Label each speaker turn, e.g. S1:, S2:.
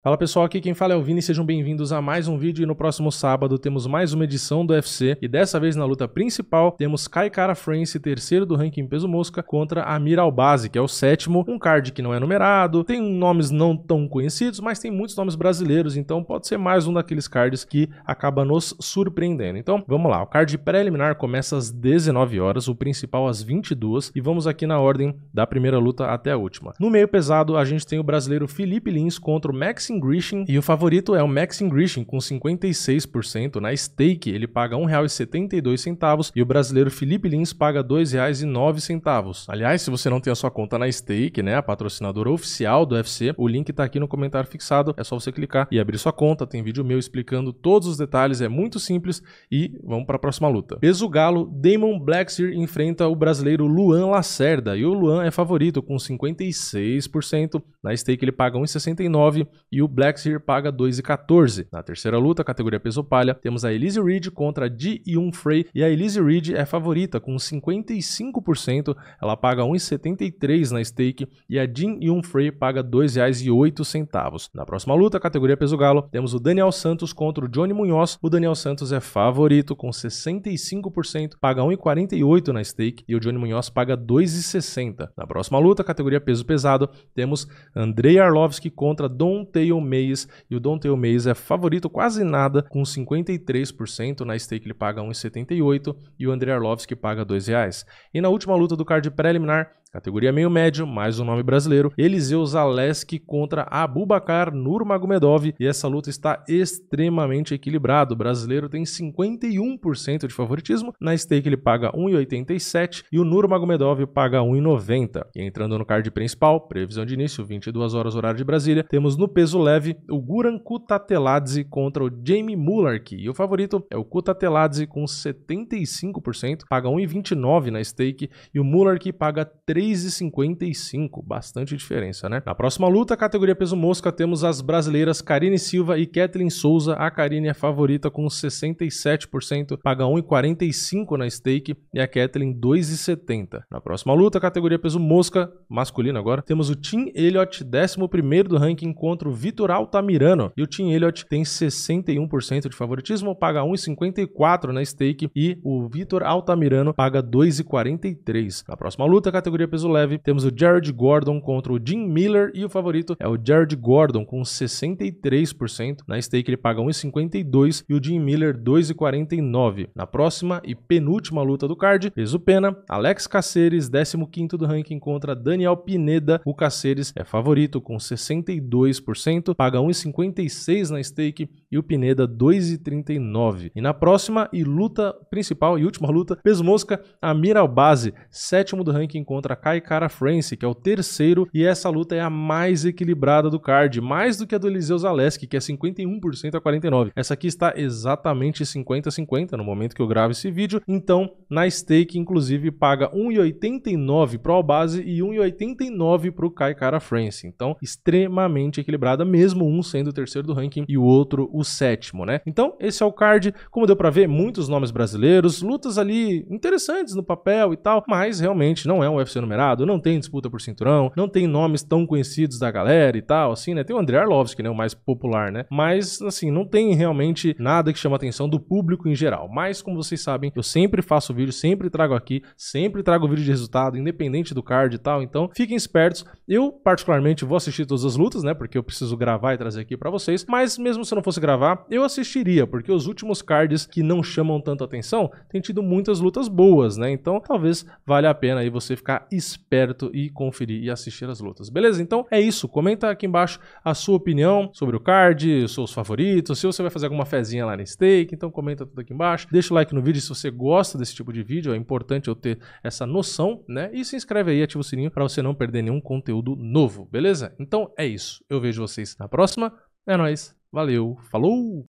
S1: Fala pessoal, aqui quem fala é o Vini, sejam bem-vindos a mais um vídeo e no próximo sábado temos mais uma edição do UFC e dessa vez na luta principal temos Kai Kara France, terceiro do ranking peso mosca, contra Amir Albazi, que é o sétimo, um card que não é numerado, tem nomes não tão conhecidos, mas tem muitos nomes brasileiros, então pode ser mais um daqueles cards que acaba nos surpreendendo. Então vamos lá, o card preliminar começa às 19 horas, o principal às 22 e vamos aqui na ordem da primeira luta até a última. No meio pesado a gente tem o brasileiro Felipe Lins contra o Max Maxim Grishin e o favorito é o Maxim Grishin com 56%. Na stake ele paga R$ 1,72 e o brasileiro Felipe Lins paga R$ 2,09. Aliás, se você não tem a sua conta na stake, né, a patrocinadora oficial do UFC, o link está aqui no comentário fixado, é só você clicar e abrir sua conta. Tem vídeo meu explicando todos os detalhes, é muito simples e vamos para a próxima luta. Peso galo, Damon Blackshear enfrenta o brasileiro Luan Lacerda e o Luan é favorito com 56%, na stake ele paga 1,69 e e o Blacksear paga 2,14. Na terceira luta, categoria peso palha, temos a Elise Reed contra a Ji Yun Frey e a Elise Reed é favorita com 55%, ela paga 1,73 na stake e a Jin Yun Frey paga R$ 2,08. Na próxima luta, categoria peso galo, temos o Daniel Santos contra o Johnny Munhoz. O Daniel Santos é favorito com 65%, paga 1,48 na stake e o Johnny Munhoz paga 2,60. Na próxima luta, categoria peso pesado, temos Andrei Arlovski contra Don Taylor Dale Mays e o Don Dale Mays é favorito quase nada com 53%, na stake ele paga 1,78 e o André Arlovski paga R$ reais E na última luta do card preliminar, Categoria meio médio, mais um nome brasileiro, Eliseu Zaleski contra Abubakar Nurmagomedov e essa luta está extremamente equilibrada. O brasileiro tem 51% de favoritismo, na stake ele paga 1,87 e o Nurmagomedov paga 1,90. E entrando no card principal, previsão de início 22 horas horário de Brasília, temos no peso leve o Guran Kutateladze contra o Jamie Mullark e o favorito é o Kutateladze com 75%, paga 1,29 na stake e o Mullark paga 3 3,55. Bastante diferença, né? Na próxima luta, categoria peso mosca, temos as brasileiras Karine Silva e Kathleen Souza. A Karine é favorita com 67%, paga 1,45 na stake e a Kathleen 2,70. Na próxima luta, categoria peso mosca, masculino agora, temos o Tim Elliott, 11 do ranking contra o Vitor Altamirano. E o Tim Elliott tem 61% de favoritismo, paga 1,54 na stake e o Vitor Altamirano paga 2,43. Na próxima luta, categoria meio peso leve, temos o Jared Gordon contra o Jim Miller e o favorito é o Jared Gordon com 63%. Na stake ele paga 1,52 e o Jim Miller 2,49. Na próxima e penúltima luta do card, peso pena, Alex Caceres, 15º do ranking contra Daniel Pineda. O Caceres é favorito com 62%, paga 1,56 na stake e o Pineda 2,39. E na próxima e luta principal e última luta, peso mosca, Amir Albazi, sétimo do ranking contra Kaikara France, que é o terceiro, e essa luta é a mais equilibrada do card, mais do que a do Eliseu Zaleski, que é 51% a 49. Essa aqui está exatamente 50 a 50 no momento que eu gravo esse vídeo, então na stake inclusive paga 1,89 para o Albazi e 1,89 para Kai Kaikara France. Então, extremamente equilibrada, mesmo um sendo o terceiro do ranking e o outro o sétimo, né? Então, esse é o card, como deu para ver, muitos nomes brasileiros, lutas ali interessantes no papel e tal, mas realmente não é um UFC numerado, não tem disputa por cinturão, não tem nomes tão conhecidos da galera e tal, assim, né? Tem o André Arlovski, né? O mais popular, né? Mas, assim, não tem realmente nada que chama a atenção do público em geral. Mas, como vocês sabem, eu sempre faço vídeo, sempre trago aqui, sempre trago vídeo de resultado, independente do card e tal. Então, fiquem espertos. Eu, particularmente, vou assistir todas as lutas, né? Porque eu preciso gravar e trazer aqui para vocês. Mas, mesmo se eu não fosse gravar, gravar, eu assistiria, porque os últimos cards que não chamam tanto atenção têm tido muitas lutas boas, né? Então talvez valha a pena aí você ficar esperto e conferir e assistir as lutas, beleza? Então é isso, comenta aqui embaixo a sua opinião sobre o card, os seus favoritos, se você vai fazer alguma fezinha lá na stake, então comenta tudo aqui embaixo, deixa o like no vídeo se você gosta desse tipo de vídeo, é importante eu ter essa noção, né? E se inscreve aí, ativa o sininho para você não perder nenhum conteúdo novo, beleza? Então é isso, eu vejo vocês na próxima, é nóis! Valeu, falou!